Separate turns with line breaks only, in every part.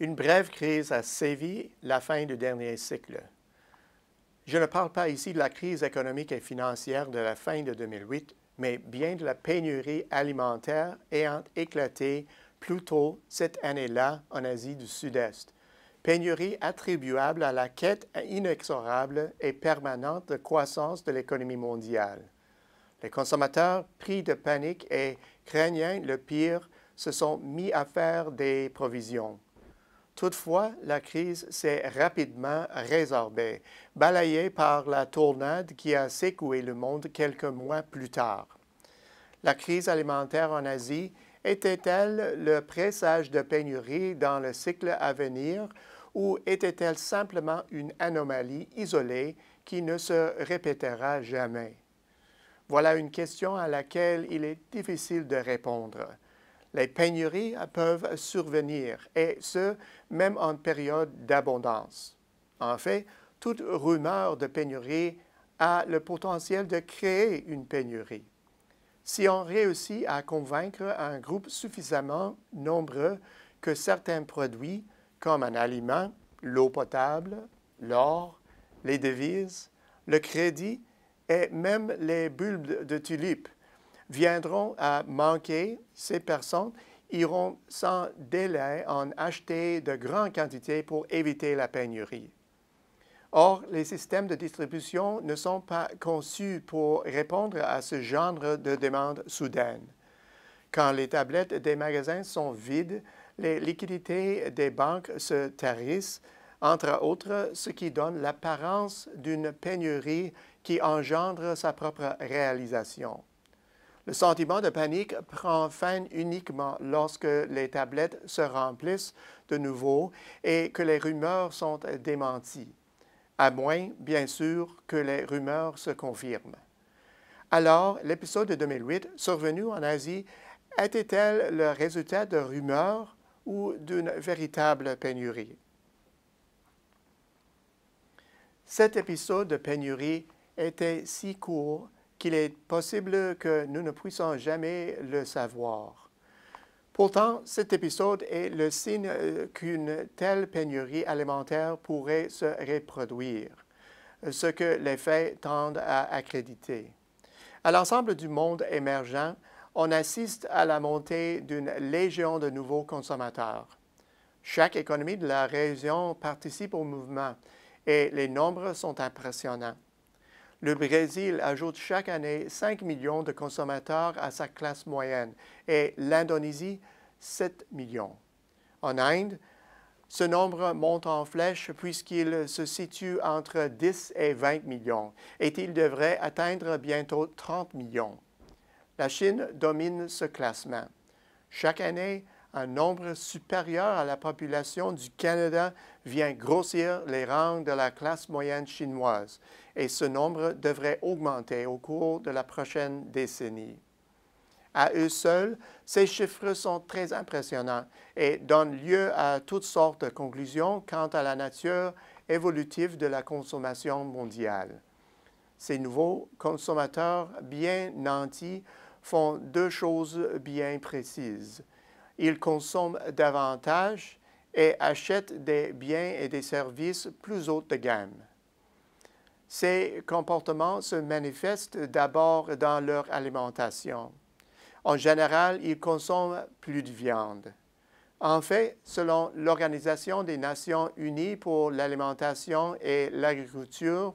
Une brève crise a sévi la fin du dernier cycle. Je ne parle pas ici de la crise économique et financière de la fin de 2008, mais bien de la pénurie alimentaire ayant éclaté plus tôt cette année-là en Asie du Sud-Est. Pénurie attribuable à la quête inexorable et permanente de croissance de l'économie mondiale. Les consommateurs, pris de panique et craignant le pire, se sont mis à faire des provisions. Toutefois, la crise s'est rapidement résorbée, balayée par la tornade qui a secoué le monde quelques mois plus tard. La crise alimentaire en Asie était-elle le présage de pénurie dans le cycle à venir ou était-elle simplement une anomalie isolée qui ne se répétera jamais? Voilà une question à laquelle il est difficile de répondre les pénuries peuvent survenir, et ce, même en période d'abondance. En fait, toute rumeur de pénurie a le potentiel de créer une pénurie. Si on réussit à convaincre un groupe suffisamment nombreux que certains produits, comme un aliment, l'eau potable, l'or, les devises, le crédit et même les bulbes de tulipes viendront à manquer, ces personnes iront sans délai en acheter de grandes quantités pour éviter la pénurie. Or, les systèmes de distribution ne sont pas conçus pour répondre à ce genre de demandes soudaines. Quand les tablettes des magasins sont vides, les liquidités des banques se tarissent, entre autres, ce qui donne l'apparence d'une pénurie qui engendre sa propre réalisation. Le sentiment de panique prend fin uniquement lorsque les tablettes se remplissent de nouveau et que les rumeurs sont démenties, à moins, bien sûr, que les rumeurs se confirment. Alors, l'épisode de 2008, survenu en Asie, était-elle le résultat de rumeurs ou d'une véritable pénurie? Cet épisode de pénurie était si court qu'il est possible que nous ne puissions jamais le savoir. Pourtant, cet épisode est le signe euh, qu'une telle pénurie alimentaire pourrait se reproduire, ce que les faits tendent à accréditer. À l'ensemble du monde émergent, on assiste à la montée d'une légion de nouveaux consommateurs. Chaque économie de la région participe au mouvement et les nombres sont impressionnants. Le Brésil ajoute chaque année 5 millions de consommateurs à sa classe moyenne et l'Indonésie 7 millions. En Inde, ce nombre monte en flèche puisqu'il se situe entre 10 et 20 millions et il devrait atteindre bientôt 30 millions. La Chine domine ce classement. Chaque année, un nombre supérieur à la population du Canada vient grossir les rangs de la classe moyenne chinoise et ce nombre devrait augmenter au cours de la prochaine décennie. À eux seuls, ces chiffres sont très impressionnants et donnent lieu à toutes sortes de conclusions quant à la nature évolutive de la consommation mondiale. Ces nouveaux consommateurs bien nantis font deux choses bien précises ils consomment davantage et achètent des biens et des services plus haut de gamme. Ces comportements se manifestent d'abord dans leur alimentation. En général, ils consomment plus de viande. En fait, selon l'Organisation des Nations Unies pour l'alimentation et l'agriculture,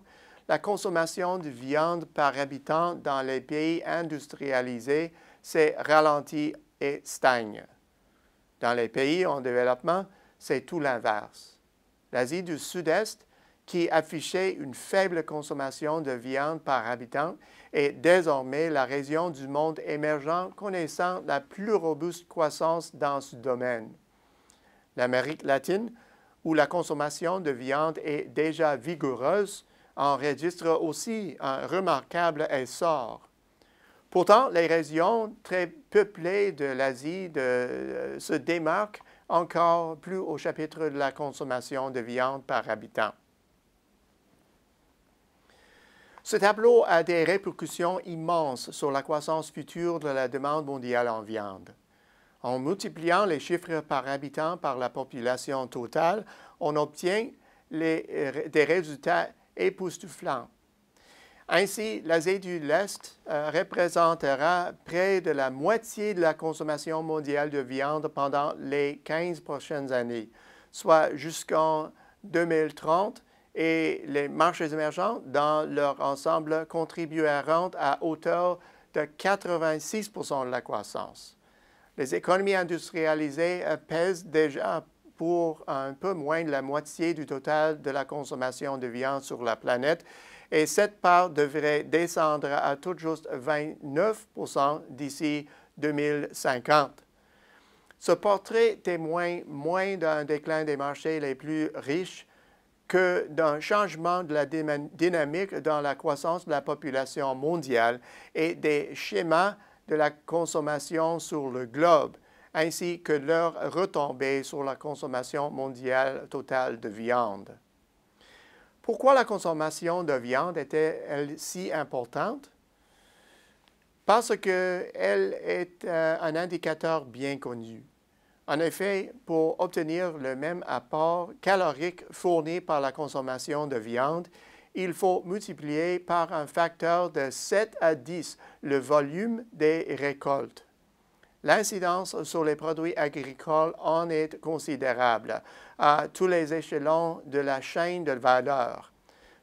la consommation de viande par habitant dans les pays industrialisés s'est ralentie et stagne. Dans les pays en développement, c'est tout l'inverse. L'Asie du Sud-Est, qui affichait une faible consommation de viande par habitant, est désormais la région du monde émergent connaissant la plus robuste croissance dans ce domaine. L'Amérique latine, où la consommation de viande est déjà vigoureuse, enregistre aussi un remarquable essor. Pourtant, les régions très peuplées de l'Asie euh, se démarquent encore plus au chapitre de la consommation de viande par habitant. Ce tableau a des répercussions immenses sur la croissance future de la demande mondiale en viande. En multipliant les chiffres par habitant par la population totale, on obtient euh, des résultats époustouflants. Ainsi, l'Asie du l'Est euh, représentera près de la moitié de la consommation mondiale de viande pendant les 15 prochaines années, soit jusqu'en 2030, et les marchés émergents dans leur ensemble contribueront à hauteur de 86 de la croissance. Les économies industrialisées euh, pèsent déjà pour un peu moins de la moitié du total de la consommation de viande sur la planète. Et cette part devrait descendre à tout juste 29 d'ici 2050. Ce portrait témoigne moins d'un déclin des marchés les plus riches que d'un changement de la dynamique dans la croissance de la population mondiale et des schémas de la consommation sur le globe ainsi que leur retombée sur la consommation mondiale totale de viande. Pourquoi la consommation de viande était-elle si importante? Parce qu'elle est euh, un indicateur bien connu. En effet, pour obtenir le même apport calorique fourni par la consommation de viande, il faut multiplier par un facteur de 7 à 10 le volume des récoltes. L'incidence sur les produits agricoles en est considérable à tous les échelons de la chaîne de valeur.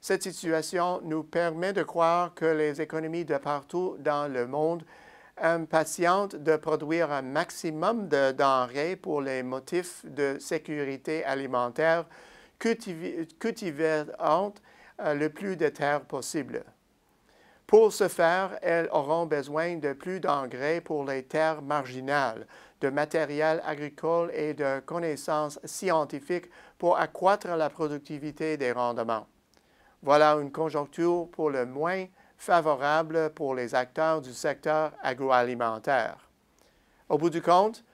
Cette situation nous permet de croire que les économies de partout dans le monde impatientes de produire un maximum de denrées pour les motifs de sécurité alimentaire cultivant euh, le plus de terres possible. Pour ce faire, elles auront besoin de plus d'engrais pour les terres marginales, de matériel agricole et de connaissances scientifiques pour accroître la productivité des rendements. Voilà une conjoncture pour le moins favorable pour les acteurs du secteur agroalimentaire. Au bout du compte,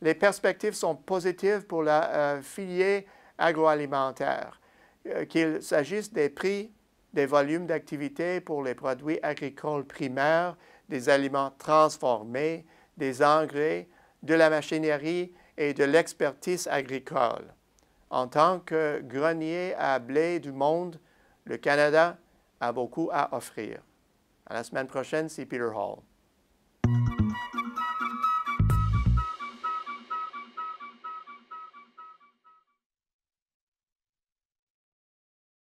les perspectives sont positives pour la euh, filière agroalimentaire, euh, qu'il s'agisse des prix des volumes d'activité pour les produits agricoles primaires, des aliments transformés, des engrais, de la machinerie et de l'expertise agricole. En tant que grenier à blé du monde, le Canada a beaucoup à offrir. À la semaine prochaine, c'est Peter Hall.